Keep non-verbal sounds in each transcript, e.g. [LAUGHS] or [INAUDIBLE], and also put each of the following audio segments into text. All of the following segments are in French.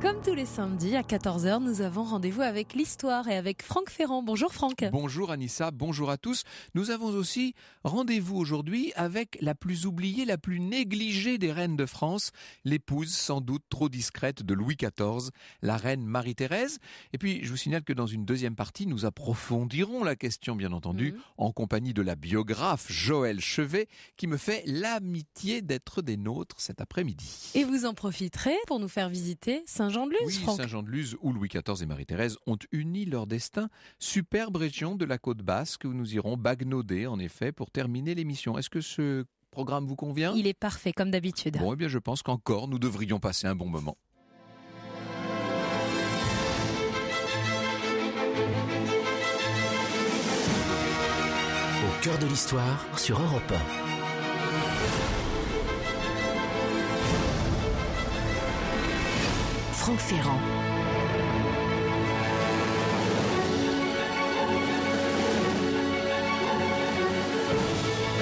Comme tous les samedis à 14h, nous avons rendez-vous avec l'histoire et avec Franck Ferrand. Bonjour Franck. Bonjour Anissa, bonjour à tous. Nous avons aussi rendez-vous aujourd'hui avec la plus oubliée, la plus négligée des reines de France, l'épouse sans doute trop discrète de Louis XIV, la reine Marie-Thérèse. Et puis je vous signale que dans une deuxième partie, nous approfondirons la question bien entendu mhm. en compagnie de la biographe Joël Chevet qui me fait l'amitié d'être des nôtres cet après-midi. Et vous en profiterez pour nous faire visiter Saint Saint-Jean-de-Luz, oui, Saint-Jean-de-Luz, où Louis XIV et Marie-Thérèse ont uni leur destin. Superbe région de la côte basque où nous irons bagnoder en effet, pour terminer l'émission. Est-ce que ce programme vous convient Il est parfait, comme d'habitude. Bon, eh bien, je pense qu'encore, nous devrions passer un bon moment. Au cœur de l'histoire, sur Europe Franck Ferrand.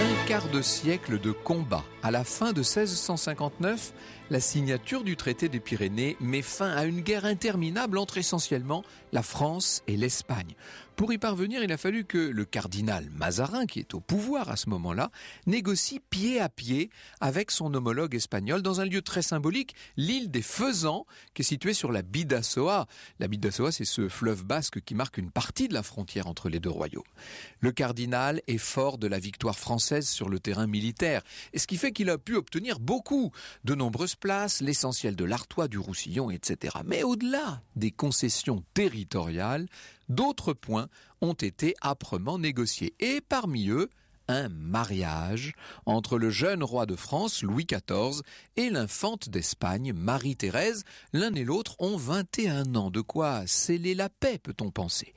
Un quart de siècle de combat. À la fin de 1659, la signature du traité des Pyrénées met fin à une guerre interminable entre essentiellement la France et l'Espagne. Pour y parvenir, il a fallu que le cardinal Mazarin, qui est au pouvoir à ce moment-là, négocie pied à pied avec son homologue espagnol dans un lieu très symbolique, l'île des Faisans, qui est située sur la Bidassoa. La Bidassoa, c'est ce fleuve basque qui marque une partie de la frontière entre les deux royaumes. Le cardinal est fort de la victoire française sur le terrain militaire, et ce qui fait qu'il a pu obtenir beaucoup, de nombreuses places, l'essentiel de l'Artois, du Roussillon, etc. Mais au-delà des concessions territoriales, d'autres points ont été âprement négociés, et parmi eux, un mariage entre le jeune roi de France, Louis XIV, et l'infante d'Espagne, Marie-Thérèse. L'un et l'autre ont 21 ans, de quoi sceller la paix, peut-on penser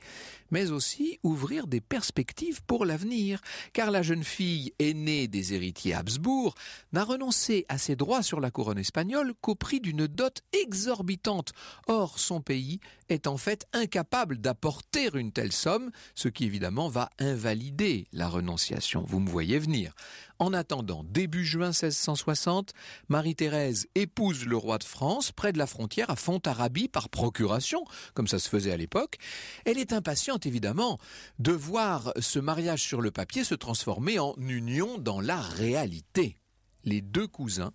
mais aussi ouvrir des perspectives pour l'avenir, car la jeune fille aînée des héritiers Habsbourg n'a renoncé à ses droits sur la couronne espagnole qu'au prix d'une dot exorbitante. Or, son pays est en fait incapable d'apporter une telle somme, ce qui évidemment va invalider la renonciation. Vous me voyez venir. En attendant, début juin 1660, Marie-Thérèse épouse le roi de France près de la frontière à Fontarabie par procuration, comme ça se faisait à l'époque. Elle est impatiente évidemment de voir ce mariage sur le papier se transformer en union dans la réalité. Les deux cousins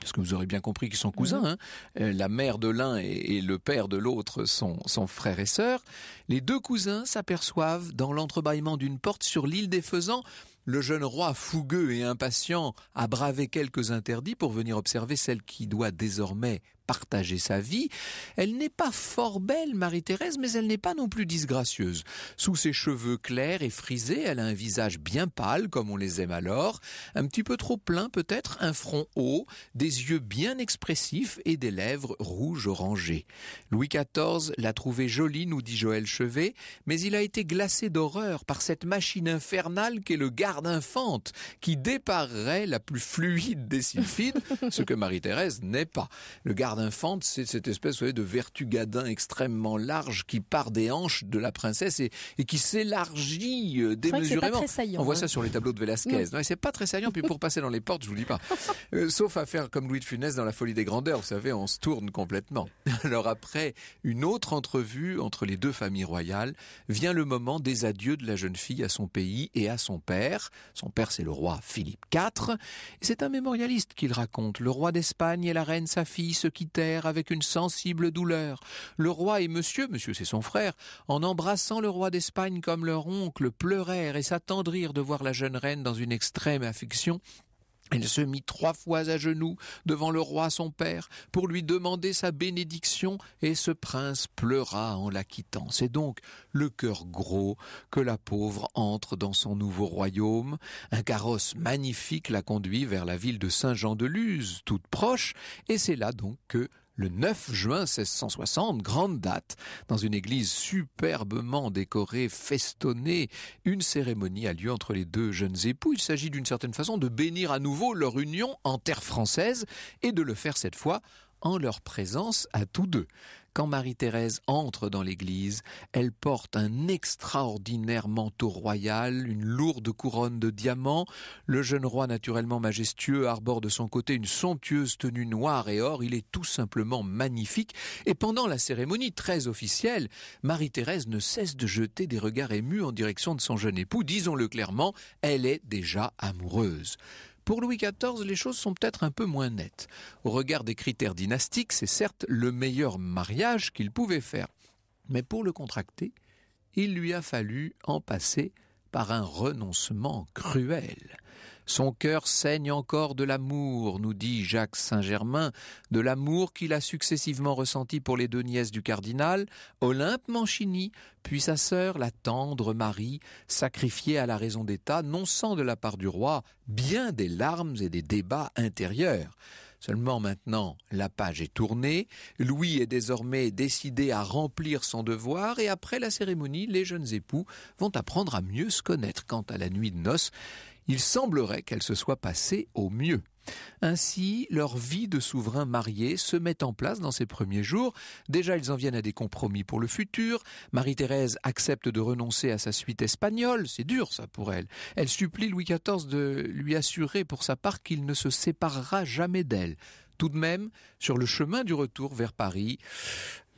parce que vous aurez bien compris qu'ils sont mhm. cousins. Hein, euh, la mère de l'un et, le père de l'autre sont, sont frères et sœurs. Les deux cousins s'aperçoivent dans l'entrebâillement d'une porte sur l'île des Faisans le jeune roi fougueux et impatient a bravé quelques interdits pour venir observer celle qui doit désormais partager sa vie. Elle n'est pas fort belle, Marie-Thérèse, mais elle n'est pas non plus disgracieuse. Sous ses cheveux clairs et frisés, elle a un visage bien pâle, comme on les aime alors, un petit peu trop plein peut-être, un front haut, des yeux bien expressifs et des lèvres rouges orangées. Louis XIV l'a trouvée jolie, nous dit Joël Chevet, mais il a été glacé d'horreur par cette machine infernale qu'est le garde infante, qui déparerait la plus fluide des sylphides, ce que Marie-Thérèse n'est pas. Le garde d'infante, c'est cette espèce de vertu gadin extrêmement large qui part des hanches de la princesse et, qui s'élargit euh, démesurément. Saillant, On voit hein. ça sur les tableaux de Velázquez. C'est pas très saillant. Puis pour passer dans les portes, je vous dis pas. [LAUGHS] Euh, sauf à faire comme Louis de Funès dans La Folie des Grandeurs. Vous savez, on se tourne complètement. [LAUGHS] Alors après une autre entrevue entre les deux familles royales, vient le moment des adieux de la jeune fille à son pays et à son père. Son père, c'est le roi Philippe IV. C'est un mémorialiste qu'il raconte. Le roi d'Espagne et la reine, sa fille, ce qui avec une sensible douleur. Le roi et monsieur, monsieur c'est son frère, en embrassant le roi d'Espagne comme leur oncle, pleurèrent et s'attendrirent de voir la jeune reine dans une extrême affection. » Elle se mit trois fois à genoux devant le roi son père pour lui demander sa bénédiction et ce prince pleura en la quittant. C'est donc le cœur gros que la pauvre entre dans son nouveau royaume. Un carrosse magnifique la conduit vers la ville de Saint-Jean-de-Luz, toute proche, et c'est là donc que le 9 juin 1660, grande date, dans une église superbement décorée, festonnée, une cérémonie a lieu entre les deux jeunes époux. Il s'agit d'une certaine façon de bénir à nouveau leur union en terre française et de le faire cette fois en leur présence à tous deux quand Marie-Thérèse entre dans l'église, elle porte un extraordinaire manteau royal, une lourde couronne de diamants. Le jeune roi, naturellement majestueux, arbore de son côté une somptueuse tenue noire et or. Il est tout simplement magnifique. Et pendant la cérémonie très officielle, Marie-Thérèse ne cesse de jeter des regards émus en direction de son jeune époux. Disons-le clairement, elle est déjà amoureuse. Pour Louis XIV, les choses sont peut-être un peu moins nettes. Au regard des critères dynastiques, c'est certes le meilleur mariage qu'il pouvait faire. Mais pour le contracter, il lui a fallu en passer par un renoncement cruel. Son cœur saigne encore de l'amour, nous dit Jacques Saint-Germain, de l'amour qu'il a successivement ressenti pour les deux nièces du cardinal, Olympe Manchini, puis sa sœur, la tendre Marie, sacrifiée à la raison d'État, non sans de la part du roi, bien des larmes et des débats intérieurs. Seulement maintenant, la page est tournée, Louis est désormais décidé à remplir son devoir et après la cérémonie, les jeunes époux vont apprendre à mieux se connaître. Quant à la nuit de noces, il semblerait qu'elle se soit passée au mieux. Ainsi, leur vie de souverain marié se met en place dans ces premiers jours. Déjà, ils en viennent à des compromis pour le futur. Marie-Thérèse accepte de renoncer à sa suite espagnole. C'est dur, ça, pour elle. Elle supplie Louis XIV de lui assurer pour sa part qu'il ne se séparera jamais d'elle. Tout de même, sur le chemin du retour vers Paris,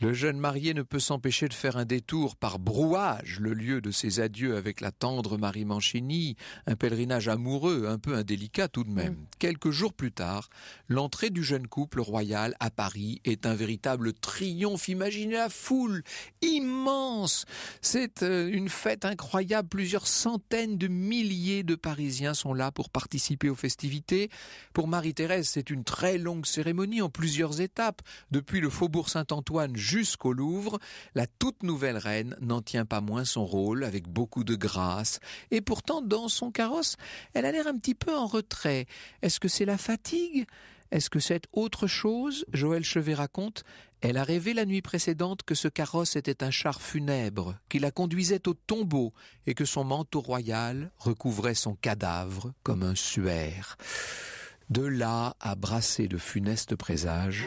le jeune marié ne peut s'empêcher de faire un détour par brouage, le lieu de ses adieux avec la tendre Marie Manchini. un pèlerinage amoureux, un peu indélicat tout de même. Mm. Quelques jours plus tard, l'entrée du jeune couple royal à Paris est un véritable triomphe. Imaginez la foule, immense. C'est euh, une fête incroyable. Plusieurs centaines de milliers de Parisiens sont là pour participer aux festivités. Pour Marie-Thérèse, c'est une très longue cérémonie en plusieurs étapes, depuis le faubourg Saint-Antoine jusqu'au Louvre, la toute nouvelle reine n'en tient pas moins son rôle avec beaucoup de grâce. Et pourtant, dans son carrosse, elle a l'air un petit peu en retrait. Est-ce que c'est la fatigue Est-ce que c'est autre chose Joël Chevet raconte. Elle a rêvé la nuit précédente que ce carrosse était un char funèbre, qui la conduisait au tombeau et que son manteau royal recouvrait son cadavre comme un suaire. De là à brasser de funestes présages.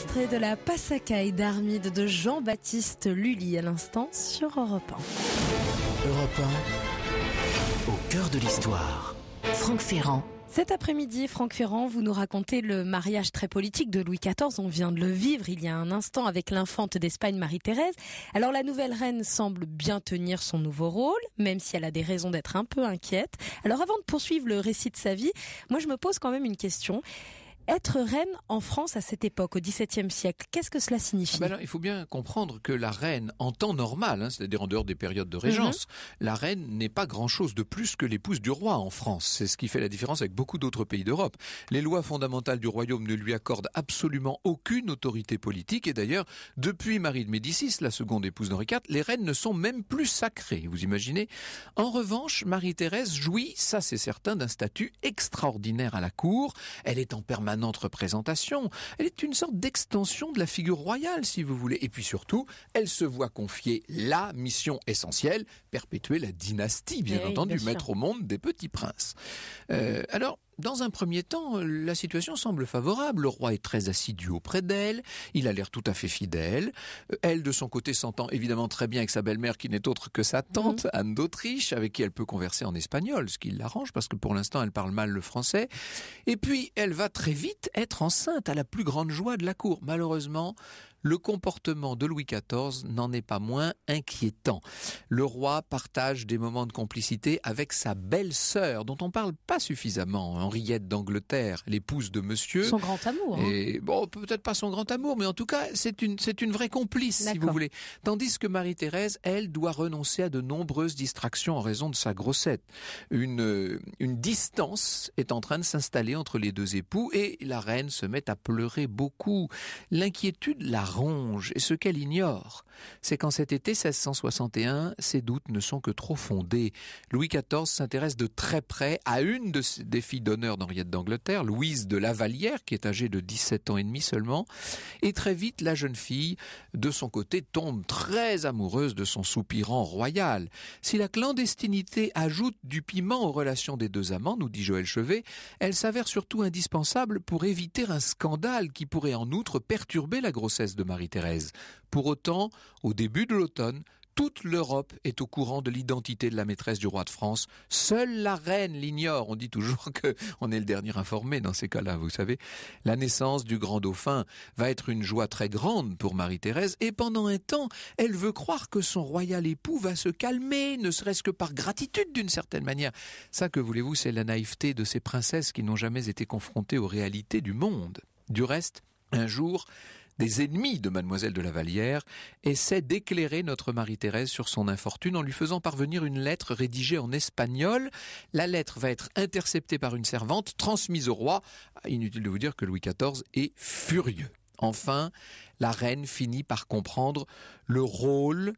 extrait de la Passacaille d'Armide de Jean-Baptiste Lully à l'instant sur Europe 1. Europe 1, au cœur de l'histoire. Franck Ferrand. Cet après-midi, Franck Ferrand, vous nous racontez le mariage très politique de Louis XIV. On vient de le vivre il y a un instant avec l'infante d'Espagne Marie-Thérèse. Alors la nouvelle reine semble bien tenir son nouveau rôle, même si elle a des raisons d'être un peu inquiète. Alors avant de poursuivre le récit de sa vie, moi je me pose quand même une question. Être reine en France à cette époque, au XVIIe siècle, qu'est-ce que cela signifie ah ben Il faut bien comprendre que la reine, en temps normal, hein, c'est-à-dire en dehors des périodes de régence, mhm. la reine n'est pas grand-chose de plus que l'épouse du roi en France. C'est ce qui fait la différence avec beaucoup d'autres pays d'Europe. Les lois fondamentales du royaume ne lui accordent absolument aucune autorité politique. Et d'ailleurs, depuis Marie de Médicis, la seconde épouse d'Henri IV, les reines ne sont même plus sacrées, vous imaginez En revanche, Marie-Thérèse jouit, ça c'est certain, d'un statut extraordinaire à la cour. Elle est en permanence notre présentation. Elle est une sorte d'extension de la figure royale, si vous voulez. Et puis surtout, elle se voit confier la mission essentielle, perpétuer la dynastie, bien eh entendu, mettre au monde des petits princes. Euh, alors, dans un premier temps, euh, la situation semble favorable. Le roi est très assidu auprès d'elle, il a l'air tout à fait fidèle. Euh, elle, de son côté, s'entend évidemment très bien avec sa belle-mère qui n'est autre que sa tante, mhm. Anne d'Autriche, avec qui elle peut converser en espagnol, ce qui l'arrange parce que pour l'instant, elle parle mal le français. Et puis, elle va très vite être enceinte à la plus grande joie de la cour. Malheureusement, le comportement de Louis XIV n'en est pas moins inquiétant. Le roi partage des moments de complicité avec sa belle-sœur, dont on parle pas suffisamment, Henriette d'Angleterre, l'épouse de monsieur. Son grand amour. Hein. Et, bon, peut-être pas son grand amour, mais en tout cas, c'est une, vraie complice, si vous voulez. Tandis que Marie-Thérèse, elle, doit renoncer à de nombreuses distractions en raison de sa grossette. Une, euh, une distance est en train de s'installer entre les deux époux et la reine se met à pleurer beaucoup. L'inquiétude la ronge et ce qu'elle ignore c'est qu'en cet été 1661, ses doutes ne sont que trop fondés. Louis XIV s'intéresse de très près à une de des filles d'honneur d'Henriette d'Angleterre, Louise de Lavallière, qui est âgée de 17 ans et demi seulement, et très vite la jeune fille, de son côté, tombe très amoureuse de son soupirant royal. Si la clandestinité ajoute du piment aux relations des deux amants, nous dit Joël Chevet, elle s'avère surtout indispensable pour éviter un scandale qui pourrait en outre perturber la grossesse de Marie-Thérèse. Pour autant, au début de l'automne, toute l'Europe est au courant de l'identité de la maîtresse du roi de France. Seule la reine l'ignore. On dit toujours que [LAUGHS] on est le dernier informé dans ces cas-là, vous savez. La naissance du grand dauphin va être une joie très grande pour Marie-Thérèse et pendant un temps, elle veut croire que son royal époux va se calmer, ne serait-ce que par gratitude d'une certaine manière. Ça, que voulez-vous, c'est la naïveté de ces princesses qui n'ont jamais été confrontées aux réalités du monde. Du reste, un jour, des ennemis de mademoiselle de la Vallière, essaie d'éclairer notre Marie-Thérèse sur son infortune en lui faisant parvenir une lettre rédigée en espagnol. La lettre va être interceptée par une servante, transmise au roi. Inutile de vous dire que Louis XIV est furieux. Enfin, la reine finit par comprendre le rôle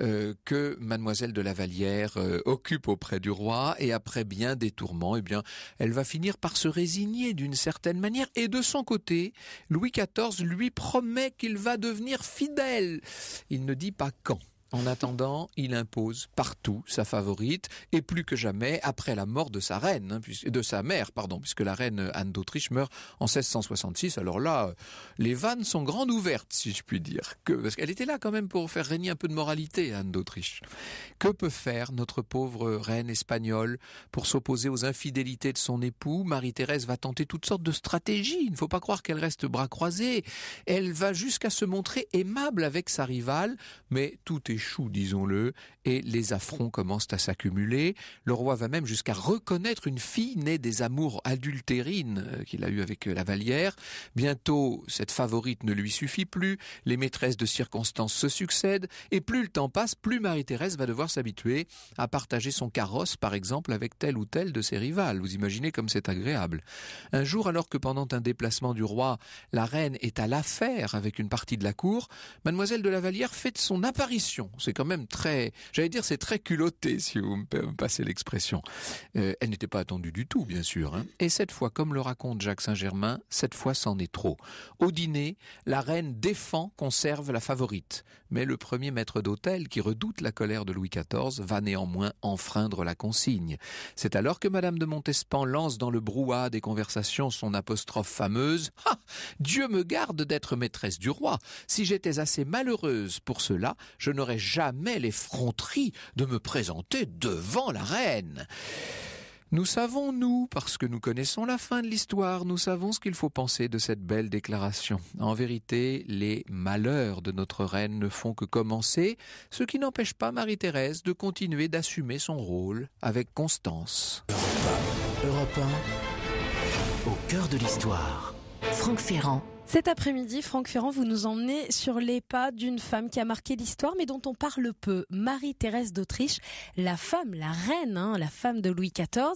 euh, que Mademoiselle de la Vallière euh, occupe auprès du roi, et après bien des tourments, eh bien, elle va finir par se résigner d'une certaine manière. Et de son côté, Louis XIV lui promet qu'il va devenir fidèle. Il ne dit pas quand. En attendant, il impose partout sa favorite, et plus que jamais après la mort de sa reine, hein, de sa mère, pardon, puisque la reine Anne d'Autriche meurt en 1666. Alors là, les vannes sont grandes ouvertes, si je puis dire, que, parce qu'elle était là quand même pour faire régner un peu de moralité, Anne d'Autriche. Que peut faire notre pauvre reine espagnole pour s'opposer aux infidélités de son époux Marie-Thérèse va tenter toutes sortes de stratégies. Il ne faut pas croire qu'elle reste bras croisés. Elle va jusqu'à se montrer aimable avec sa rivale, mais tout est Chou, disons-le, et les affronts commencent à s'accumuler. Le roi va même jusqu'à reconnaître une fille née des amours adultérines euh, qu'il a eues avec euh, la Vallière. Bientôt, cette favorite ne lui suffit plus, les maîtresses de circonstances se succèdent, et plus le temps passe, plus Marie-Thérèse va devoir s'habituer à partager son carrosse, par exemple, avec telle ou telle de ses rivales. Vous imaginez comme c'est agréable. Un jour, alors que pendant un déplacement du roi, la reine est à l'affaire avec une partie de la cour, mademoiselle de la Vallière fait son apparition c'est quand même très, j'allais dire, c'est très culotté, si vous me passez l'expression. Euh, elle n'était pas attendue du tout, bien sûr. Hein. Et cette fois, comme le raconte Jacques Saint-Germain, cette fois, c'en est trop. Au dîner, la reine défend conserve la favorite. Mais le premier maître d'hôtel, qui redoute la colère de Louis XIV, va néanmoins enfreindre la consigne. C'est alors que Madame de Montespan lance dans le brouhaha des conversations son apostrophe fameuse Dieu me garde d'être maîtresse du roi. Si j'étais assez malheureuse pour cela, je n'aurais jamais l'effronterie de me présenter devant la reine. Nous savons, nous, parce que nous connaissons la fin de l'histoire, nous savons ce qu'il faut penser de cette belle déclaration. En vérité, les malheurs de notre reine ne font que commencer, ce qui n'empêche pas Marie-Thérèse de continuer d'assumer son rôle avec constance. Europe au cœur de l'histoire. Franck Ferrand. Cet après-midi, Franck Ferrand, vous nous emmenez sur les pas d'une femme qui a marqué l'histoire, mais dont on parle peu, Marie-Thérèse d'Autriche, la femme, la reine, hein, la femme de Louis XIV,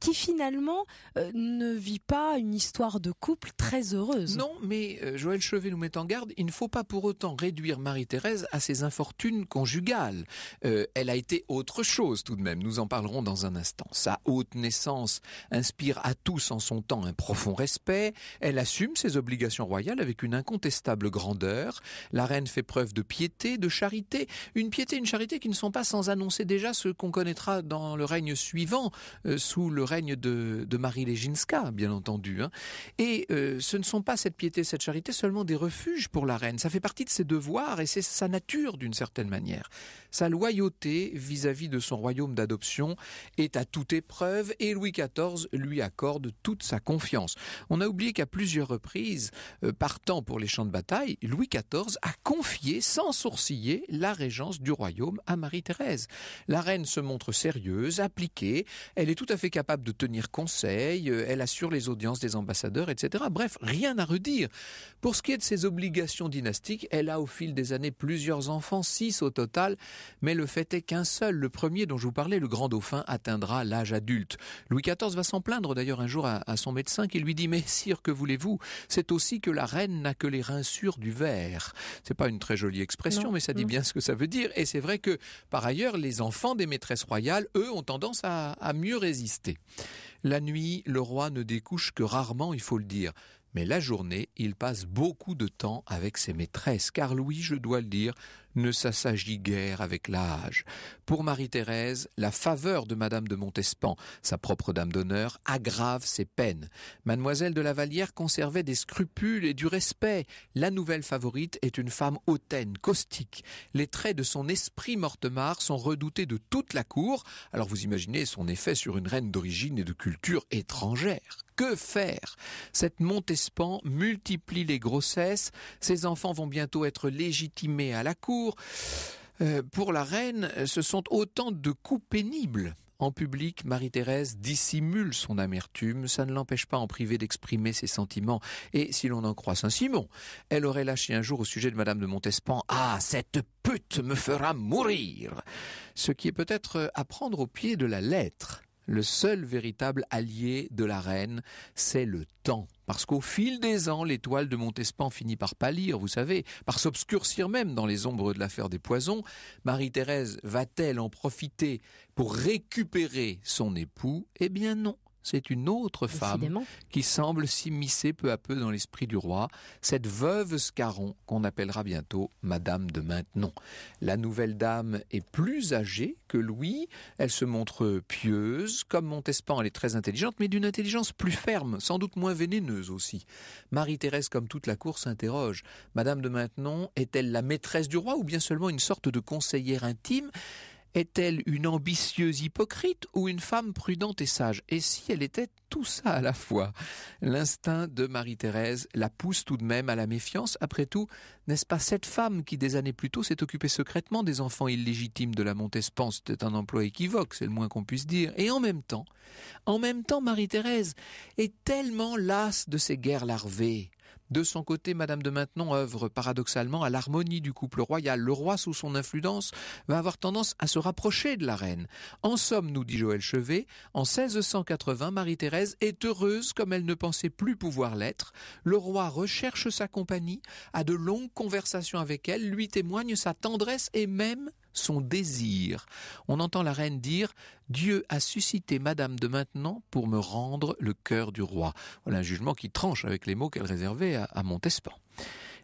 qui finalement euh, ne vit pas une histoire de couple très heureuse. Non, mais euh, Joël Chevet nous met en garde, il ne faut pas pour autant réduire Marie-Thérèse à ses infortunes conjugales. Euh, elle a été autre chose tout de même, nous en parlerons dans un instant. Sa haute naissance inspire à tous en son temps un profond respect, elle assume ses obligations royale avec une incontestable grandeur. La reine fait preuve de piété, de charité, une piété, une charité qui ne sont pas sans annoncer déjà ce qu'on connaîtra dans le règne suivant, euh, sous le règne de, Marie Léginska, bien entendu. Hein. Et euh, ce ne sont pas cette piété, cette charité, seulement des refuges pour la reine. Ça fait partie de ses devoirs et c'est sa nature d'une certaine manière. Sa loyauté vis-à-vis de son royaume d'adoption est à toute épreuve et Louis XIV lui accorde toute sa confiance. On a oublié qu'à plusieurs reprises, euh, partant pour les champs de bataille, Louis XIV a confié sans sourciller la régence du royaume à Marie-Thérèse. La reine se montre sérieuse, appliquée, elle est tout à fait capable de tenir conseil, euh, elle assure les audiences des ambassadeurs, etc. Bref, rien à redire. Pour ce qui est de ses obligations dynastiques, elle a au fil des années plusieurs enfants, six au total, mais le fait est qu'un seul, le premier dont je vous parlais, le grand dauphin, atteindra l'âge adulte. Louis XIV va s'en plaindre d'ailleurs un jour à, son médecin qui lui dit Mais sire, que voulez-vous C'est aussi que la reine n'a que les reins sûrs du verre. C'est pas une très jolie expression, mais ça dit bien ce que ça veut dire. Et c'est vrai que, par ailleurs, les enfants des maîtresses royales, eux, ont tendance à mieux résister. La nuit, le roi ne découche que rarement, il faut le dire. Mais la journée, il passe beaucoup de temps avec ses maîtresses, car Louis, je dois le dire, ne s'assagit guère avec l'âge. Pour Marie-Thérèse, la faveur de Madame de Montespan, sa propre dame d'honneur, aggrave ses peines. Mademoiselle de la Vallière conservait des scrupules et du respect. La nouvelle favorite est une femme hautaine, caustique. Les traits de son esprit mortemar sont redoutés de toute la cour. Alors vous imaginez son effet sur une reine d'origine et de culture étrangère. Que faire Cette Montespan multiplie les grossesses, ses enfants vont bientôt être légitimés à la cour, euh, pour la reine, ce sont autant de coups pénibles. En public, Marie-Thérèse dissimule son amertume, ça ne l'empêche pas en privé d'exprimer ses sentiments, et si l'on en croit Saint-Simon, elle aurait lâché un jour au sujet de Madame de Montespan, Ah, cette pute me fera mourir! Ce qui est peut-être à prendre au pied de la lettre. Le seul véritable allié de la reine, c'est le temps. Parce qu'au fil des ans, l'étoile de Montespan finit par pâlir, vous savez, par s'obscurcir même dans les ombres de l'affaire des poisons. Marie-Thérèse va-t-elle en profiter pour récupérer son époux Eh bien non c'est une autre femme qui semble s'immiscer peu à peu dans l'esprit du roi, cette veuve Scarron qu'on appellera bientôt Madame de Maintenon. La nouvelle dame est plus âgée que Louis, elle se montre pieuse, comme Montespan elle est très intelligente, mais d'une intelligence plus ferme, sans doute moins vénéneuse aussi. Marie-Thérèse, comme toute la cour, s'interroge. Madame de Maintenon est-elle la maîtresse du roi ou bien seulement une sorte de conseillère intime est-elle une ambitieuse hypocrite ou une femme prudente et sage Et si elle était tout ça à la fois L'instinct de Marie-Thérèse la pousse tout de même à la méfiance. Après tout, n'est-ce pas cette femme qui, des années plus tôt, s'est occupée secrètement des enfants illégitimes de la Montespan C'était un emploi équivoque, c'est le moins qu'on puisse dire. Et en même temps, en même temps, Marie-Thérèse est tellement lasse de ces guerres larvées de son côté, Madame de Maintenon œuvre paradoxalement à l'harmonie du couple royal. Le roi, sous son influence, va avoir tendance à se rapprocher de la reine. En somme, nous dit Joël Chevet, en 1680, Marie-Thérèse est heureuse comme elle ne pensait plus pouvoir l'être. Le roi recherche sa compagnie, a de longues conversations avec elle, lui témoigne sa tendresse et même son désir. On entend la reine dire Dieu a suscité Madame de maintenant pour me rendre le cœur du roi. Voilà un jugement qui tranche avec les mots qu'elle réservait à, Montespan.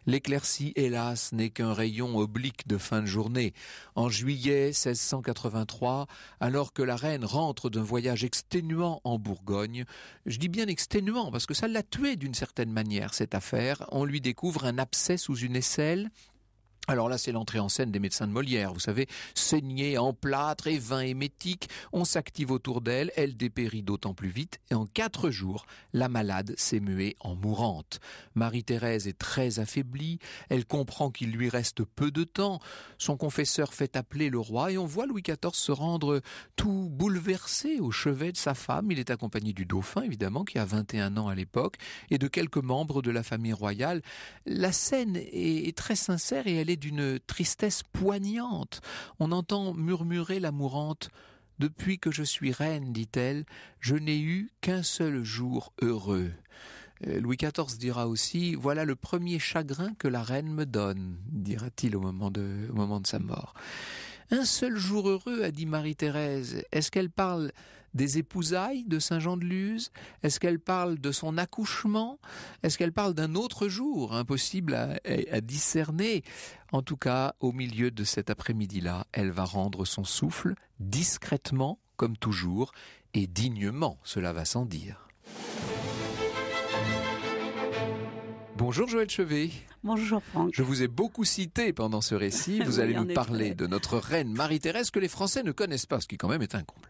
L'éclaircie, hélas, n'est qu'un rayon oblique de fin de journée. En juillet 1683, alors que la reine rentre d'un voyage exténuant en Bourgogne, je dis bien exténuant parce que ça l'a tué d'une certaine manière, cette affaire, on lui découvre un abcès sous une aisselle alors là, c'est l'entrée en scène des médecins de Molière. Vous savez, saignée en plâtre et vin émétique, on s'active autour d'elle, elle dépérit d'autant plus vite, et en quatre jours, la malade s'est muée en mourante. Marie-Thérèse est très affaiblie, elle comprend qu'il lui reste peu de temps, son confesseur fait appeler le roi, et on voit Louis XIV se rendre tout bouleversé au chevet de sa femme. Il est accompagné du dauphin, évidemment, qui a 21 ans à l'époque, et de quelques membres de la famille royale. La scène est très sincère et elle est d'une tristesse poignante. On entend murmurer la mourante depuis que je suis reine, dit-elle, je n'ai eu qu'un seul jour heureux. Euh, Louis XIV dira aussi Voilà le premier chagrin que la reine me donne, dira-t-il au, moment de, sa mort. Un seul jour heureux, a dit Marie-Thérèse. Est-ce qu'elle parle des épousailles de Saint Jean de Luz Est-ce qu'elle parle de son accouchement Est-ce qu'elle parle d'un autre jour Impossible à, discerner. En tout cas, au milieu de cet après-midi-là, elle va rendre son souffle discrètement, comme toujours, et dignement, cela va sans dire. Bonjour Joël Chevet. Bonjour Franck. Je vous ai beaucoup cité pendant ce récit. [LAUGHS] Vous allez nous parler de notre reine Marie-Thérèse que les Français ne connaissent pas, ce qui quand même est un comble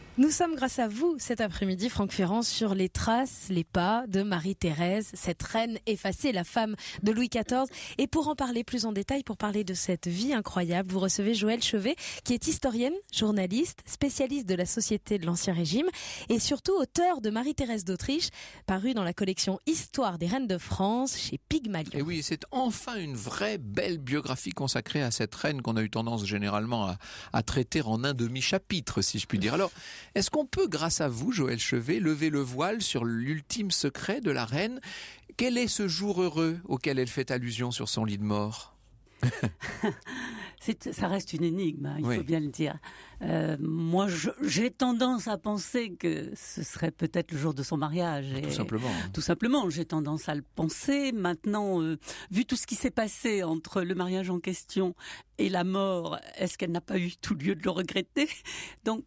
Nous sommes grâce à vous cet après-midi, Franck Ferrand, sur les traces, les pas de Marie-Thérèse, cette reine effacée, la femme de Louis XIV. Et pour en parler plus en détail, pour parler de cette vie incroyable, vous recevez Joëlle Chevet, qui est historienne, journaliste, spécialiste de la société de l'Ancien Régime et surtout auteur de Marie-Thérèse d'Autriche, parue dans la collection Histoire des reines de France chez Pygmalion. Et oui, c'est enfin une vraie belle biographie consacrée à cette reine qu'on a eu tendance généralement à, à traiter en un demi-chapitre, si je puis dire. Alors, est-ce qu'on peut, grâce à vous, Joël Chevet, lever le voile sur l'ultime secret de la reine Quel est ce jour heureux auquel elle fait allusion sur son lit de mort [LAUGHS] ça reste une énigme, hein, il faut bien le dire. Euh, moi, j'ai tendance à penser que ce serait peut-être le jour de son mariage. Ah, tout simplement. Hein. Tout simplement, j'ai tendance à le penser. Maintenant, euh, vu tout ce qui s'est passé entre le mariage en question et la mort, est-ce qu'elle n'a pas eu tout lieu de le regretter Donc,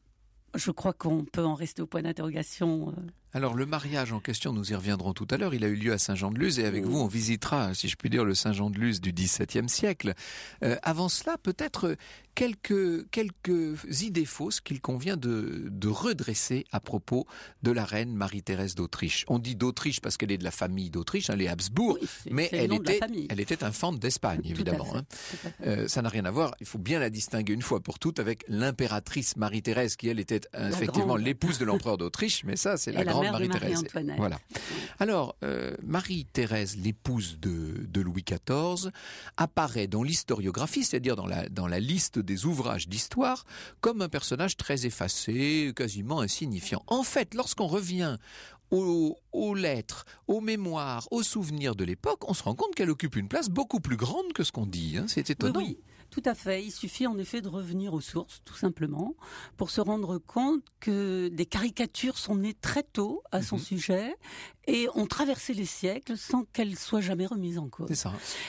je crois qu'on peut en rester au point d'interrogation. Euh, alors le mariage en question, nous y reviendrons tout à l'heure, il a eu lieu à Saint-Jean-de-Luz et avec vous on visitera, si je puis dire, le Saint-Jean-de-Luz du XVIIe siècle. Euh, avant cela, peut-être quelques, quelques idées fausses qu'il convient de, redresser à propos de la reine Marie-Thérèse d'Autriche. On dit d'Autriche parce qu'elle est de la famille d'Autriche, hein, elle est Habsbourg, mais elle, était, elle était infante d'Espagne, [LAUGHS] évidemment. Hein. Euh, ça n'a rien à voir, il faut bien la distinguer une fois pour toutes avec l'impératrice Marie-Thérèse qui, elle, était euh, effectivement l'épouse de l'empereur d'Autriche, mais ça, c'est la grande Marie-Thérèse. voilà. Alors, euh, Marie-Thérèse, l'épouse de, Louis XIV, apparaît dans l'historiographie, c'est-à-dire dans la, liste des ouvrages d'histoire, comme un personnage très effacé, quasiment insignifiant. En fait, lorsqu'on revient aux, lettres, aux mémoires, aux souvenirs de l'époque, on se rend compte qu'elle occupe une place beaucoup plus grande que ce qu'on dit. Hein. C'est étonnant. Tout à fait. Il suffit en effet de revenir aux sources, tout simplement, pour se rendre compte que des caricatures sont nées très tôt à son mhm. sujet et ont traversé les siècles sans qu'elles soient jamais remises en cause.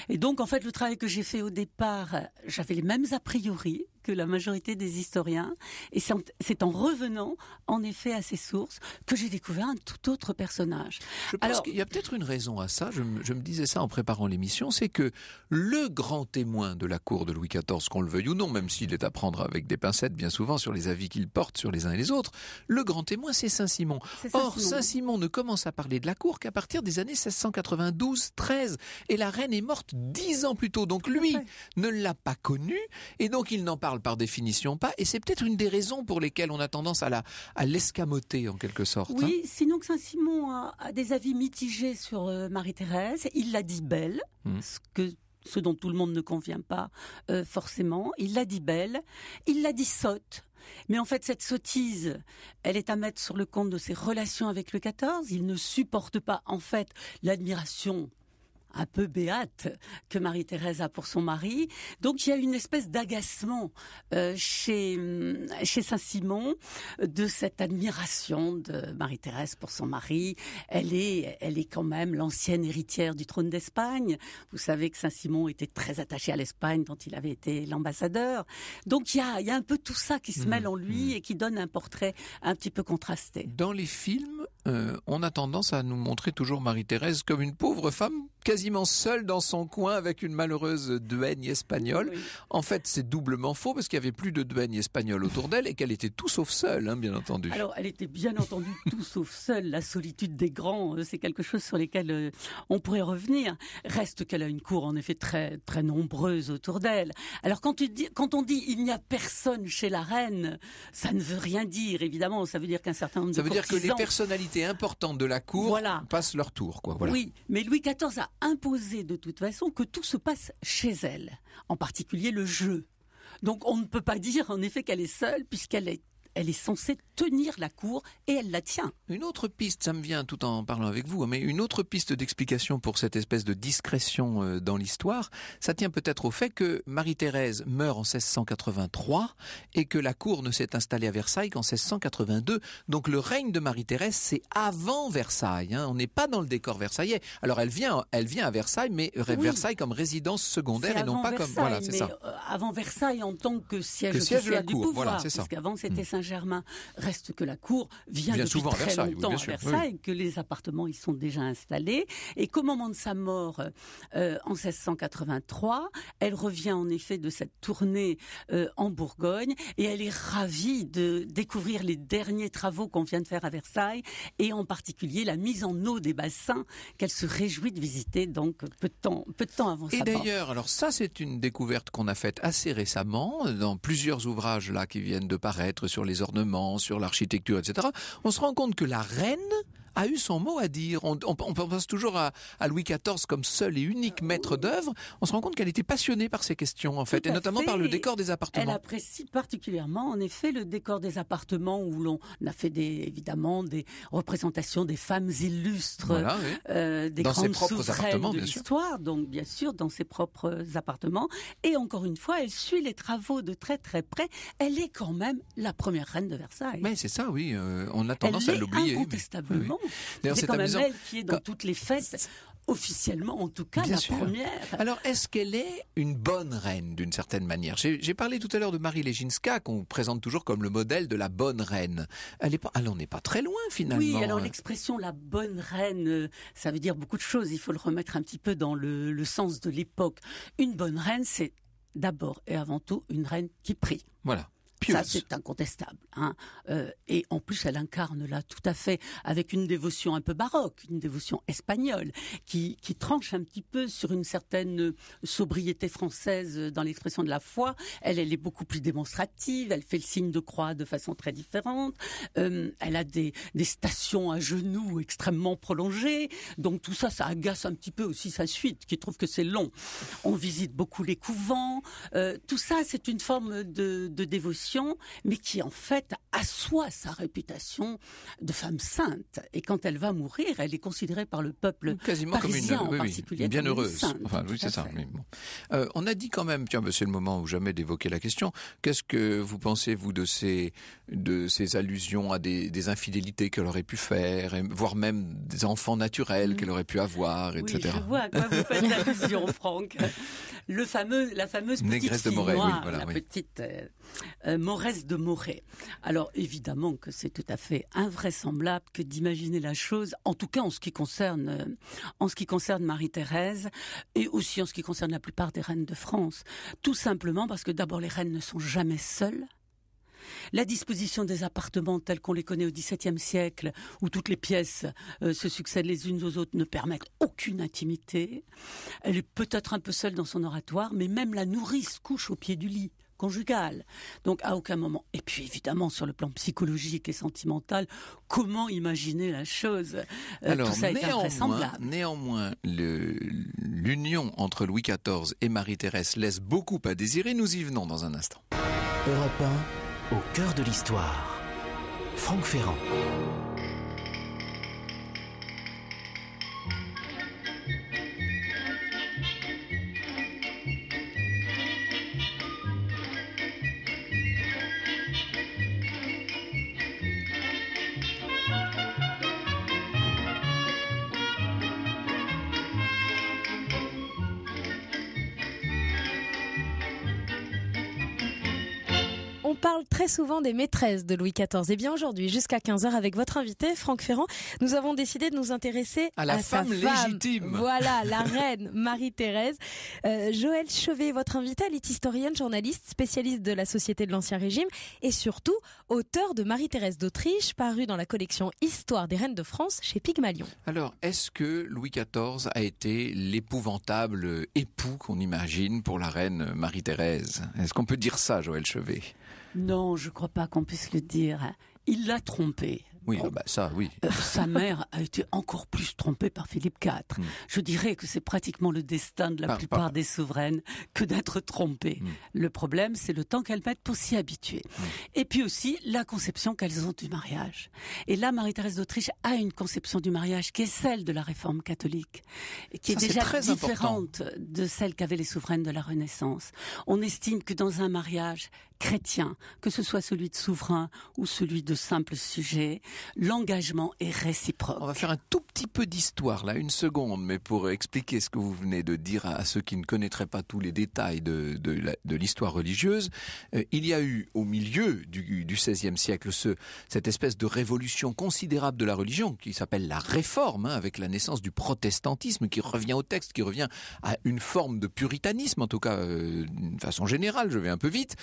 Et donc, en fait, le travail que j'ai fait au départ, j'avais les mêmes a priori que la majorité des historiens. Et c'est en revenant, en effet, à ces sources que j'ai découvert un tout autre personnage. Je Alors, qu'il y a peut-être une raison à ça. Je me, disais ça en préparant l'émission, c'est que le grand témoin de la cour de Louis XIV, qu'on le veuille ou non, même s'il est à prendre avec des pincettes bien souvent sur les avis qu'il porte sur les uns et les autres, le grand témoin, c'est Saint-Simon. Or, Saint-Simon ne commence à parler de la cour qu'à partir des années 1692-13, et la reine est morte dix ans plus tôt. Donc lui ne l'a pas connu et donc il n'en parle par définition pas, et c'est peut-être une des raisons pour lesquelles on a tendance à la à l'escamoter en quelque sorte. Oui, hein. sinon que Saint-Simon a, des avis mitigés sur euh, Marie-Thérèse. Il l'a dit belle, hmm. ce que ce dont tout le monde ne convient pas euh, forcément. Il l'a dit belle, il l'a dit sotte. Mais en fait, cette sottise, elle est à mettre sur le compte de ses relations avec le 14. Il ne supporte pas, en fait, l'admiration un peu béate que Marie-Thérèse a pour son mari. Donc il y a une espèce d'agacement euh, chez, hum, chez Saint-Simon de cette admiration de Marie-Thérèse pour son mari. Elle est, elle est quand même l'ancienne héritière du trône d'Espagne. Vous savez que Saint-Simon était très attaché à l'Espagne dont il avait été l'ambassadeur. Donc il y a, un peu tout ça qui se mmh, mêle en lui mmh. et qui donne un portrait un petit peu contrasté. Dans les films, euh, on a tendance à nous montrer toujours Marie-Thérèse comme une pauvre femme quasiment seul dans son coin avec une malheureuse duègne espagnole. En fait, c'est doublement faux parce qu'il y avait plus de duègne espagnole autour d'elle et qu'elle était tout sauf seule, hein, bien entendu. Alors, elle était bien entendu [LAUGHS] tout sauf seule. La solitude des grands, euh, c'est quelque chose sur lequel euh, on pourrait revenir. Reste qu'elle a une cour en effet très très nombreuse autour d'elle. Alors quand tu dis, quand on dit il n'y a personne chez la reine, ça ne veut rien dire évidemment. Ça veut dire qu'un certain nombre de ça veut dire que les personnalités importantes de la cour passent leur tour, quoi. Voilà. Oui, mais Louis XIV a imposer de toute façon que tout se passe chez elle, en particulier le jeu. Donc on ne peut pas [LAUGHS] dire en effet qu'elle est seule puisqu'elle est elle est censée tenir la cour et elle la tient. Une autre piste, ça me vient tout en parlant avec vous, mais une autre piste d'explication pour cette espèce de discrétion euh, dans l'histoire, ça tient peut-être au fait que Marie-Thérèse meurt en 1683 et que la cour ne s'est installée à Versailles qu'en 1682. Donc le règne de Marie-Thérèse, c'est avant Versailles. Hein. On n'est pas dans le décor versaillais. Alors elle vient, elle vient à Versailles, mais Versailles comme résidence secondaire et non pas comme voilà, c'est ça. Euh, avant Versailles en tant que siège, de la cour. du pouvoir, c'est parce qu'avant c'était Saint hmm germain Reste que la cour vient, de très longtemps à Versailles, que les appartements y sont déjà installés, et qu'au moment de sa mort, euh, en 1683, elle revient en effet de cette tournée euh, en Bourgogne, et elle est ravie de découvrir les derniers travaux qu'on vient de faire à Versailles, et en particulier la mise en eau des bassins qu'elle se réjouit de visiter, donc peu de temps, peu de temps avant sa mort. Et d'ailleurs, alors ça c'est une découverte qu'on a faite assez récemment, dans plusieurs ouvrages là qui viennent de paraître sur les ornements, sur l'architecture, etc., on se rend compte que la reine a eu son mot à dire. On, pense toujours à, Louis XIV comme seul et unique euh, maître d'œuvre. On se rend compte qu'elle était passionnée par ces questions, en fait, et notamment par le décor des appartements. Elle apprécie particulièrement, en effet, le décor des appartements où l'on a fait des, évidemment des représentations des femmes illustres, euh, des grandes ses de l'histoire, donc bien sûr dans ses propres appartements. Et encore une fois, elle suit les travaux de très très près. Elle est quand même la première reine de Versailles. Mais c'est ça, oui. Euh, on a tendance à l'oublier. Incontestablement, [LAUGHS] c'est quand même elle qui est dans toutes les fêtes. Officiellement, en tout cas, la première. Alors, est-ce qu'elle est une bonne reine, d'une certaine manière J'ai parlé tout à l'heure de Marie Leginska, qu'on présente toujours comme le modèle de la bonne reine. Elle n'est pas, est pas très loin, finalement. Oui, alors hein. l'expression la bonne reine, euh, ça veut dire beaucoup de choses. Il faut le remettre un petit peu dans le sens de l'époque. Une bonne reine, c'est d'abord et avant tout une reine qui prie. Voilà. Ça, c'est incontestable. Hein. Euh, et en plus, elle incarne là tout à fait avec une dévotion un peu baroque, une dévotion espagnole, qui, qui tranche un petit peu sur une certaine euh, sobriété française euh, dans l'expression de la foi. Elle, elle est beaucoup plus démonstrative. Elle fait le signe de croix de façon très différente. elle a des, des stations à genoux extrêmement prolongées. Donc tout ça, ça agace un petit peu aussi sa suite, qui trouve que c'est long. On visite beaucoup les couvents. tout ça, c'est une forme de, de dévotion mais qui en fait assoit sa réputation de femme sainte. Et quand elle va mourir, elle est considérée par le peuple mmh, Quasiment parisien comme une, en particulier bien heureuse. enfin, oui, c'est ça. Euh, on a dit quand même, tiens, bah, c'est le moment ou jamais d'évoquer la question. Qu'est-ce que vous pensez vous de ces de ces allusions à des, infidélités qu'elle aurait pu faire, voire même des enfants naturels mmh. qu'elle aurait pu avoir, etc. Oui, je vois à quoi vous faites [LAUGHS] allusion, Franck. Le fameux, la fameuse petite fille de la petite. Euh, euh, de Moret. Alors évidemment que c'est tout à fait invraisemblable que d'imaginer la chose, en tout cas en ce qui concerne, euh, en ce qui concerne Marie-Thérèse et aussi en ce qui concerne la plupart des reines de France. Tout simplement parce que d'abord les reines ne sont jamais seules. La disposition des appartements tels qu'on les connaît au XVIIe siècle, où toutes les pièces euh, se succèdent les unes aux autres, ne permettent aucune intimité. Elle est peut-être un peu seule dans son oratoire, mais même la nourrice couche au pied du lit conjugale. Donc à aucun moment. Et puis évidemment sur le plan psychologique et sentimental, comment imaginer la chose euh, Tout ça est invraisemblable. Néanmoins, l'union entre Louis XIV et Marie-Thérèse laisse beaucoup à désirer. Nous y venons dans un instant. Europe 1, au cœur de l'histoire. Franck Ferrand. souvent des maîtresses de Louis XIV. Et eh bien aujourd'hui, jusqu'à 15h, avec votre invité, Franck Ferrand, nous avons décidé de nous intéresser à la femme, sa femme légitime. Voilà, la reine Marie-Thérèse. Euh, Joël Chevet, votre invité, elle est historienne, journaliste, spécialiste de la Société de l'Ancien Régime et surtout auteur de Marie-Thérèse d'Autriche, paru dans la collection Histoire des reines de France chez Pygmalion. Alors, est-ce que Louis XIV a été l'épouvantable époux qu'on imagine pour la reine Marie-Thérèse Est-ce qu'on peut dire ça, Joël Chevet non, je ne crois pas qu'on puisse le dire. Il l'a trompée. Oui, oh. bah, ça, oui. Euh, sa mère a été encore plus trompée par Philippe IV. Hmm. Je dirais que c'est pratiquement le destin de la plupart des souveraines que d'être trompée. Hmm. Le problème, c'est le temps qu'elles mettent pour s'y habituer. Hmm. Et puis aussi, la conception qu'elles ont du mariage. Et là, Marie-Thérèse d'Autriche a une conception du mariage qui est celle de la réforme catholique, qui est déjà différente de celle qu'avaient les souveraines de la Renaissance. On estime que dans un mariage, chrétien, que ce soit celui de souverain ou celui de simple sujet, l'engagement est réciproque. On va faire un tout petit peu d'histoire, là, une seconde, mais pour expliquer ce que vous venez de dire à, ceux qui ne connaîtraient pas tous les détails de, de, l'histoire religieuse, euh, il y a eu au milieu du, XVIe siècle ce, cette espèce de révolution considérable de la religion qui s'appelle la réforme, hein, avec la naissance du protestantisme qui revient au texte, qui revient à une forme de puritanisme, en tout cas euh, d'une façon générale, je vais un peu vite.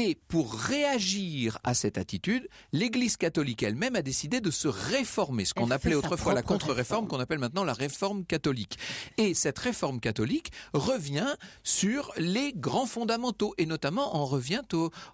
Et pour réagir à cette attitude, l'Église catholique elle-même a décidé de se réformer, ce qu'on appelait autrefois la contre-réforme, qu'on appelle maintenant la réforme catholique. Et cette réforme catholique revient sur les grands fondamentaux, et notamment en revient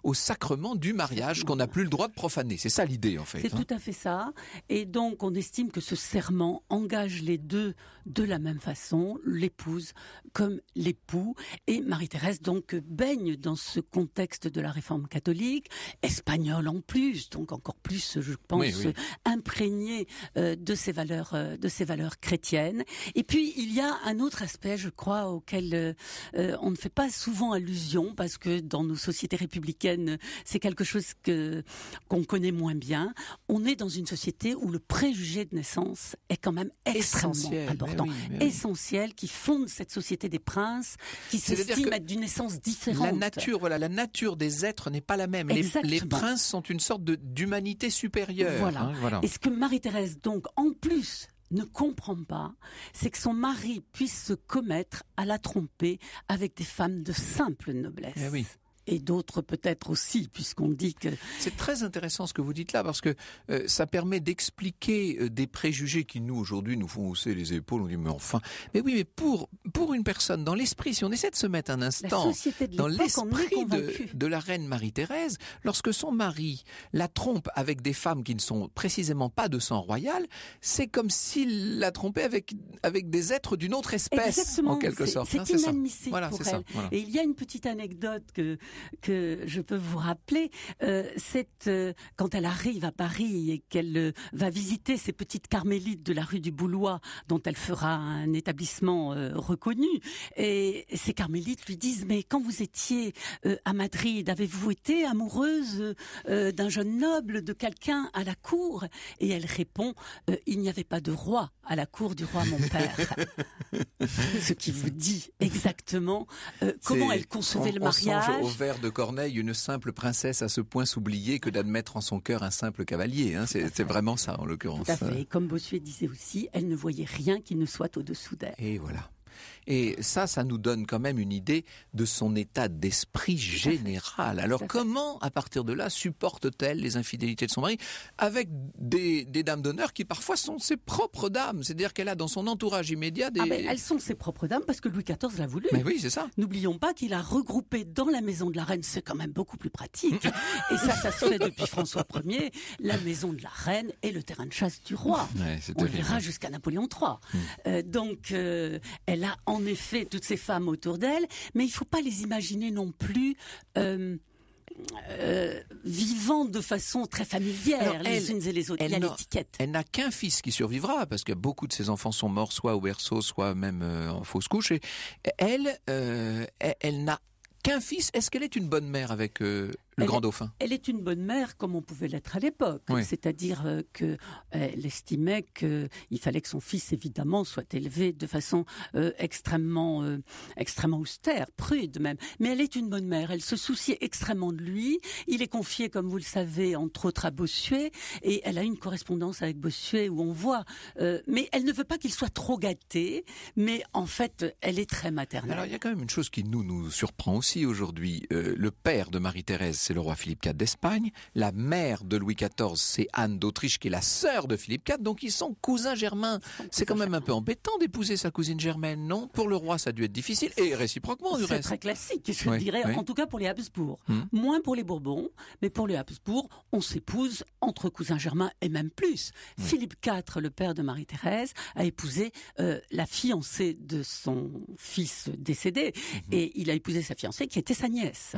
au, sacrement du mariage qu'on n'a plus le droit de profaner. C'est ça l'idée en fait. C'est hein. tout à fait ça. Et donc on estime que ce serment engage les deux de la même façon, l'épouse comme l'époux. Et Marie-Thérèse donc baigne dans ce contexte de la réforme catholique, espagnole en plus, donc encore plus, je pense, imprégnée euh, de ces valeurs, euh, de ces valeurs chrétiennes. Et puis il y a un autre aspect, je crois, auquel euh, on ne fait pas souvent allusion parce que dans nos sociétés républicaines, c'est quelque chose que qu'on connaît moins bien. On est dans une société où le préjugé de naissance est quand même extrêmement important essentiels essentiel, qui fonde cette société des princes, qui se être d'une essence différente. La nature, voilà, la nature des êtres n'est pas la même. Les, princes sont une sorte d'humanité supérieure. Hein, voilà. Et ce que Marie-Thérèse, donc, en plus ne comprend pas, c'est que son mari puisse se commettre à la tromper avec des femmes de simple noblesse. Eh et d'autres peut-être aussi, puisqu'on dit que... C'est très intéressant ce que vous dites là, parce que euh, ça permet d'expliquer euh, des préjugés qui, nous, aujourd'hui, nous font hausser les épaules. On dit, mais enfin... Mais oui, mais pour, pour une personne, dans l'esprit, si on essaie de se mettre un instant dans l'esprit de, de, la reine Marie-Thérèse, lorsque son mari la trompe avec des femmes qui ne sont précisément pas de sang royal, c'est comme s'il la trompait avec, avec des êtres d'une autre espèce, en quelque sorte. C'est hein, inadmissible voilà, pour Ça, Et il y a une petite anecdote que que je peux vous rappeler, cette euh, c'est euh, quand elle arrive à Paris et qu'elle euh, va visiter ces petites carmélites de la rue du Boulois, dont elle fera un établissement reconnu. Et ces carmélites lui disent mais quand vous étiez à Madrid, avez-vous été amoureuse d'un jeune noble, de quelqu'un à la cour Et elle répond il n'y avait pas de roi à la cour du roi mon père. [LAUGHS] Ce qui vous dit exactement comment elle concevait le mariage de Corneille une simple princesse à ce point s'oublier que d'admettre en son cœur un simple cavalier. Hein. C'est vraiment ça, en l'occurrence. comme Bossuet disait aussi, elle ne voyait rien qui ne soit au-dessous d'elle. Et voilà. Et ça, ça nous donne quand même une idée de son état d'esprit général. Alors comment, à partir de là, supporte-t-elle les infidélités de son mari avec des, dames d'honneur qui parfois sont ses propres dames C'est-à-dire qu'elle a dans son entourage immédiat des... Ah ben, elles sont ses propres dames parce que Louis XIV l'a voulu. Mais oui, c'est ça. N'oublions pas qu'il a regroupé dans la maison de la reine, c'est quand même beaucoup plus pratique. [LAUGHS] et ça, ça se fait depuis François Ier, la maison de la reine et le terrain de chasse du roi. Ouais, On verra jusqu'à Napoléon III. Hmm. Euh, donc, euh, elle a en en effet toutes ces femmes autour d'elle, mais il ne faut pas les imaginer non plus. Euh, euh, vivant de façon très familière les unes et les autres. Elle Elle n'a qu'un fils qui survivra parce que beaucoup de ses enfants sont morts soit au berceau, soit même euh, en fausse couche. elle, elle, elle n'a qu'un fils. Est-ce qu'elle est une bonne mère avec le grand dauphin. Elle est une bonne mère comme on pouvait l'être à l'époque. C'est-à-dire euh, qu'elle estimait qu'il fallait que son fils, évidemment, soit élevé de façon euh, extrêmement, euh, extrêmement austère, prude même. Mais elle est une bonne mère. Elle se souciait extrêmement de lui. Il est confié, comme vous le savez, entre autres à Bossuet. Et elle a une correspondance avec Bossuet où on voit. mais elle ne veut pas qu'il soit trop gâté. Mais en fait, elle est très maternelle. Alors il y a quand même une chose qui nous surprend aussi aujourd'hui. le père de Marie-Thérèse c'est le roi Philippe IV d'Espagne. La mère de Louis XIV, c'est Anne d'Autriche, qui est la sœur de Philippe IV, donc ils sont cousins germains. C'est quand même un peu embêtant d'épouser sa cousine germaine, non Pour le roi, ça a dû être difficile, et réciproquement, du reste. C'est très classique, je dirais, en tout cas pour les Habsbourg. Hmm. Moins pour les Bourbons, mais pour les Habsbourg, on s'épouse entre cousins germains, et même plus. Hmm. Philippe IV, le père de Marie-Thérèse, a épousé euh, la fiancée de son fils décédé, hmm. et il a épousé sa fiancée qui était sa nièce.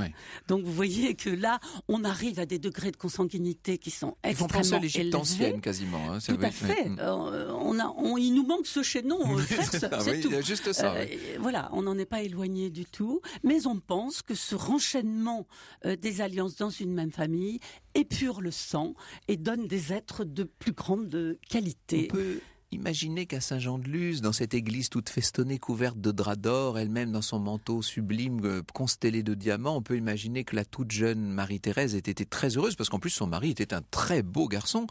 Donc vous voyez que là, on arrive à des degrés de consanguinité qui sont extrêmement élevés. quasiment. Hein, tout à fait. Mm, mm. Euh, on a, il nous manque ce chaînon, c'est oui, Juste ça. Euh, voilà, on n'en est pas éloigné du tout, mais on pense que ce renchaînement euh, des alliances dans une même famille épure le sang et donne des êtres de plus grande qualité. On peut Imaginez qu'à Saint-Jean-de-Luz, dans cette église toute festonnée, couverte de draps d'or, elle-même dans son manteau sublime euh, constellé de diamants, on peut imaginer que la toute jeune Marie-Thérèse était très heureuse, parce qu'en plus son mari était un très beau garçon,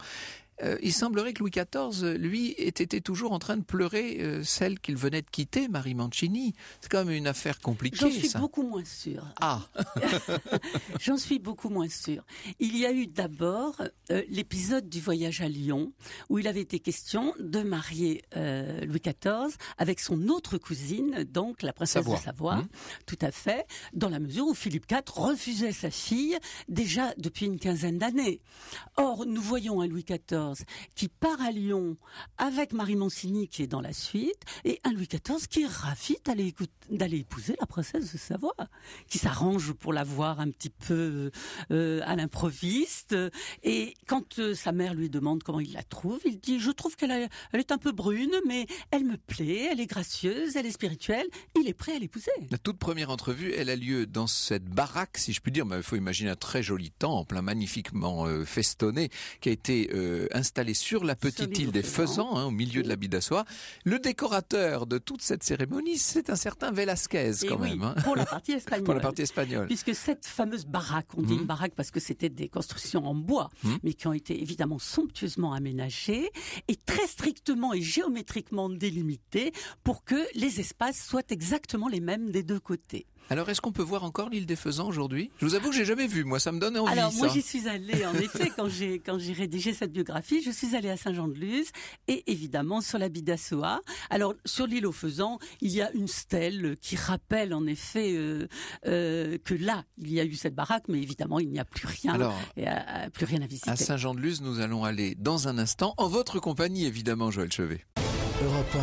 euh, il semblerait que Louis XIV, euh, lui, était toujours en train de pleurer euh, celle qu'il venait de quitter, Marie Mancini. C'est quand même une affaire compliquée. J'en suis beaucoup moins sûr. Ah [LAUGHS] [LAUGHS] J'en suis beaucoup moins sûr. Il y a eu d'abord l'épisode du voyage à Lyon, où il avait été question de marier Louis XIV avec son autre cousine, donc la princesse de Savoie, mmh. tout à fait, dans la mesure où Philippe IV refusait sa fille déjà depuis une quinzaine d'années. Or, nous voyons à Louis XIV qui part à Lyon avec Marie Mancini qui est dans la suite et un Louis XIV qui est ravi d'aller épouser la princesse de Savoie, qui s'arrange pour la voir un petit peu euh, à l'improviste. Et quand euh, sa mère lui demande comment il la trouve, il dit je trouve qu'elle elle est un peu brune, mais elle me plaît, elle est gracieuse, elle est spirituelle. Il est prêt à l'épouser. La toute première entrevue, elle a lieu dans cette baraque, si je puis dire. Mais il faut imaginer un très joli temple, magnifiquement euh, festonné, qui a été installé sur la petite île des Faisans, hein, au milieu de la Bidassoie. Le décorateur de toute cette cérémonie, c'est un certain Velasquez, quand même. Hein. Pour la [LAUGHS] partie espagnole. pour la partie espagnole. Puisque cette fameuse baraque, on dit une mhm. baraque parce que c'était des constructions en bois, mhm. mais qui ont été évidemment somptueusement aménagées et très strictement et géométriquement délimitées pour que les espaces soient exactement les mêmes des deux côtés. Alors, est-ce qu'on peut voir encore l'île des Faisans aujourd'hui Je vous avoue que j'ai jamais vu. Moi, ça me donne envie. Alors, moi, j'y suis allée. En effet, quand j'ai [LAUGHS] quand j'ai rédigé cette biographie, je suis allée à Saint-Jean-de-Luz et évidemment sur la Bidassoa. Alors, sur l'île aux Faisans, il y a une stèle qui rappelle en effet euh, euh, que là, il y a eu cette baraque, mais évidemment, il n'y a plus rien. plus rien à visiter. À Saint-Jean-de-Luz, nous allons aller dans un instant en votre compagnie, évidemment, Joël Chevet. Europe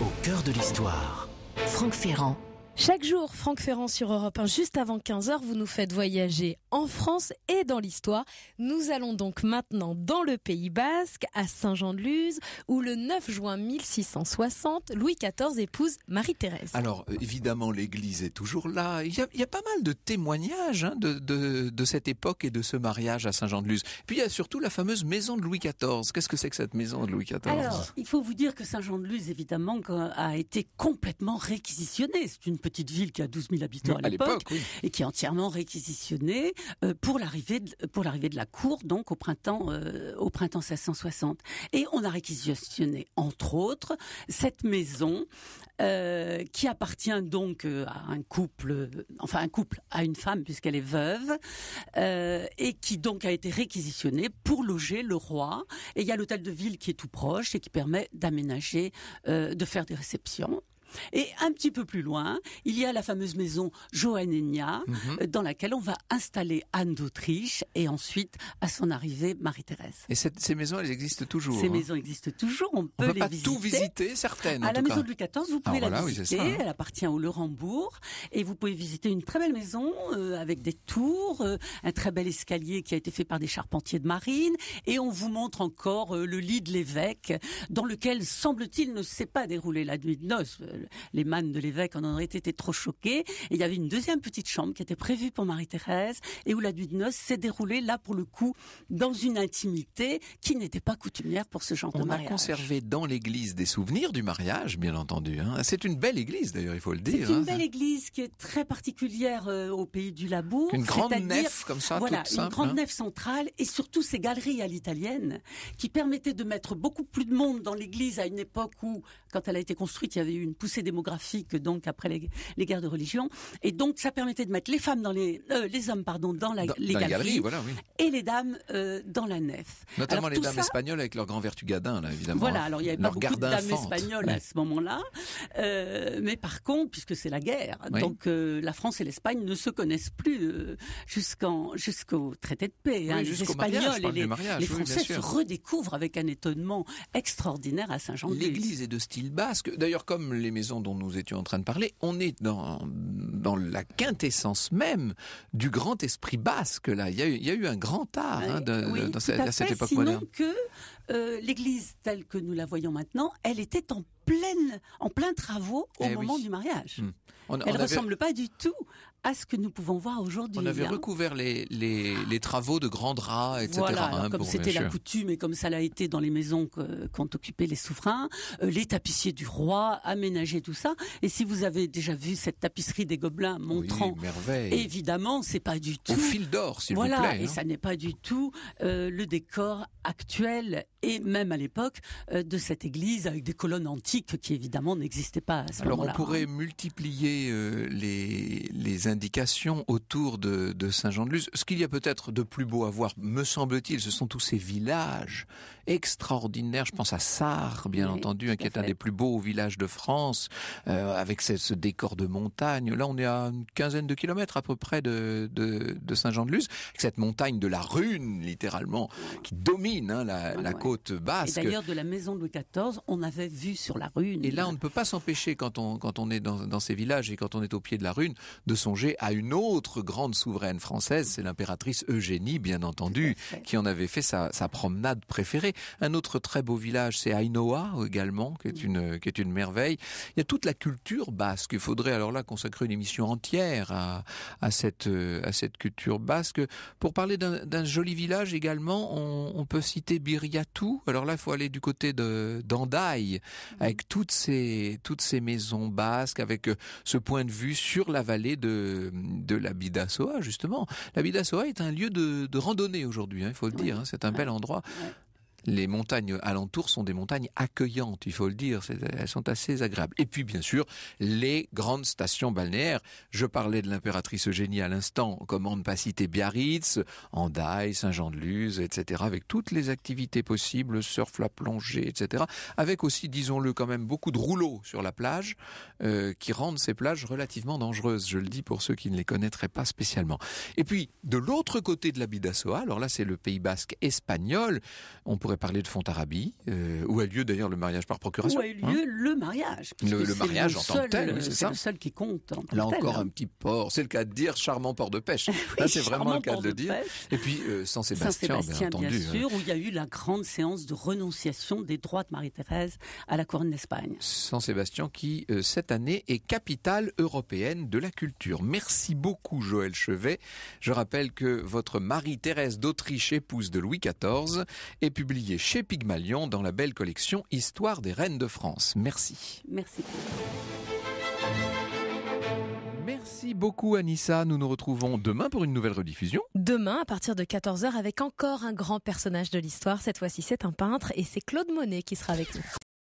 1, au cœur de l'histoire. Franck Ferrand. Chaque jour, Franck Ferrand sur Europe 1, juste avant 15h, vous nous faites voyager en France et dans l'histoire. Nous allons donc maintenant dans le Pays Basque, à Saint-Jean-de-Luz, où le 9 juin 1660, Louis XIV épouse Marie-Thérèse. Alors, évidemment, l'Église est toujours là. Il y a, pas mal de témoignages hein, de, de, cette époque et de ce mariage à Saint-Jean-de-Luz. Puis il y a surtout la fameuse maison de Louis XIV. Qu'est-ce que c'est que cette maison de Louis XIV Alors, il faut vous dire que Saint-Jean-de-Luz, évidemment, a été complètement réquisitionnée. C'est une petite ville qui a 12 000 habitants à, l'époque, et qui est entièrement réquisitionnée euh, pour l'arrivée de, pour l'arrivée de la cour, donc au printemps, euh, au printemps 1660. Et on a réquisitionné, entre autres, cette maison euh, qui appartient donc à un couple, enfin un couple à une femme puisqu'elle est veuve, et qui donc a été réquisitionnée pour loger le roi. Et il y a l'hôtel de ville qui est tout proche et qui permet d'aménager, de faire des réceptions. Et un petit peu plus loin, il y a la fameuse maison Johannenia, mhm. euh, dans laquelle on va installer Anne d'Autriche et ensuite, à son arrivée, Marie-Thérèse. Et ces maisons, elles existent toujours. Ces hein maisons existent toujours. On peut, on peut pas tout visiter, certaines. À la maison de Louis XIV, vous ah, pouvez la visiter. Elle appartient au Laurembourg et vous pouvez visiter une très belle maison euh, avec des tours, euh, un très bel escalier qui a été fait par des charpentiers de marine et on vous montre encore le lit de l'évêque dans lequel semble-t-il ne s'est pas déroulée la nuit de noces les mannes de l'évêque en auraient été trop choqués. Et il y avait une deuxième petite chambre qui était prévue pour Marie-Thérèse et où la nuit de noces s'est déroulée là pour le coup dans une intimité qui n'était pas coutumière pour ce genre On de mariage. On a conservé dans l'église des souvenirs du mariage, bien entendu. Hein. C'est une belle église d'ailleurs, il faut le dire. C'est une hein. belle église qui est très particulière euh, au pays du Labour. Une grande nef comme ça, voilà, une grande hein. nef centrale et surtout ces galeries à l'italienne qui permettaient de mettre beaucoup plus de monde dans l'église à une époque où, quand elle a été construite, il y avait eu une poussée démographique donc après les, guerres de religion. Et donc ça permettait de mettre les femmes dans les euh, les hommes pardon dans, la, dans, voilà, oui. et les dames euh, dans la nef. Notamment les dames espagnoles avec leur grand vertugadin là évidemment. Voilà hein. alors il y avait pas beaucoup de dames espagnoles à ce moment-là, euh, mais par contre puisque c'est la guerre donc la France et l'Espagne ne se connaissent plus jusqu'en jusqu'au traité de paix. Hein. les Espagnols et les, Français se redécouvrent avec un étonnement extraordinaire à Saint-Jean. L'église est de style basque d'ailleurs comme les maison dont nous étions en train de parler, on est dans, dans la quintessence même du grand esprit basque. Là, il y a, eu un grand art hein, cette, à, cette époque sinon que euh, l'Église telle que nous la voyons maintenant, elle était en pleine, en plein travaux au eh moment du mariage. Hmm. Elle ne ressemble pas du tout à ce que nous pouvons voir aujourd'hui. On avait hein. recouvert les, les, travaux de grands draps, etc. Hein, comme c'était la coutume et comme ça l'a été dans les maisons qu'ont occupé les souverains, euh, les tapissiers du roi, aménager tout ça. Et si vous avez déjà vu cette tapisserie des gobelins montrant, évidemment, c'est pas du tout... Au fil d'or, s'il vous plaît. Voilà, et hein. ça n'est pas du tout euh, le décor actuel et même à l'époque euh, de cette église avec des colonnes antiques qui évidemment n'existaient pas à ce moment-là. Alors on pourrait multiplier les, les indications autour de, de Saint-Jean-de-Luz. Ce qu'il y a peut-être de plus beau à voir, me semble-t-il, ce sont tous ces villages extraordinaire, Je pense à Sarre, bien entendu, qui est un des plus beaux villages de France, euh, avec ce, décor de montagne. Là, on est à une quinzaine de kilomètres à peu près de, de, Saint-Jean-de-Luz, avec cette montagne de la Rune, littéralement, qui domine hein, la, ah côte basque. Et d'ailleurs, de la maison de Louis XIV, on avait vu sur la Rune. Et là, on ne peut pas s'empêcher, quand on, quand on est dans, ces villages et quand on est au pied de la Rune, de songer à une autre grande souveraine française, c'est l'impératrice Eugénie, bien entendu, qui en avait fait sa promenade préférée. Un autre très beau village, c'est Ainoa également, qui est, une, qui est une merveille. Il y a toute la culture basque. Il faudrait alors là consacrer une émission entière à, cette, euh, à cette culture basque. Pour parler d'un joli village également, on, peut citer Biriatou. Alors là, il faut aller du côté d'Andaï, avec toutes ces, toutes ces maisons basques, avec euh, ce point de vue sur la vallée de, de la Bidassoa, justement. La Bidassoa est un lieu de, randonnée aujourd'hui, hein, il faut le dire. Hein. c'est un bel endroit les montagnes alentours sont des montagnes accueillantes, il faut le dire, elles sont assez agréables. Et puis bien sûr, les grandes stations balnéaires. Je parlais de l'impératrice Eugénie à l'instant, comment ne pas citer Biarritz, Andaille, Saint-Jean-de-Luz, etc., avec toutes les activités possibles, surf, la plongée, etc., avec aussi, disons-le quand même, beaucoup de rouleaux sur la plage euh, qui rendent ces plages relativement dangereuses, je le dis pour ceux qui ne les connaîtraient pas spécialement. Et puis, de l'autre côté de la Bidassoa, alors là c'est le Pays basque espagnol, on pourrait parler de Fontarabie, euh, où a lieu d'ailleurs le mariage par procuration. Où a eu lieu hein le mariage. Le, mariage en tant que tel, euh, c'est ça. le seul qui compte. En tant Là encore hein. un petit port, c'est le cas de dire, charmant port de pêche. [LAUGHS] oui, c'est vraiment le cas de, le dire. Et puis euh, Saint-Sébastien, bien entendu. Bien sûr, hein. où il y a eu la grande séance de renonciation des droits de Marie-Thérèse à la couronne d'Espagne. Saint-Sébastien qui, cette année, est capitale européenne de la culture. Merci beaucoup Joël Chevet. Je rappelle que votre Marie-Thérèse d'Autriche, épouse de Louis XIV, est publiée chez Pygmalion dans la belle collection Histoire des reines de France. Merci. Merci. Merci beaucoup Anissa, nous nous retrouvons demain pour une nouvelle rediffusion. Demain à partir de 14h avec encore un grand personnage de l'histoire, cette fois-ci c'est un peintre et c'est Claude Monet qui sera avec nous.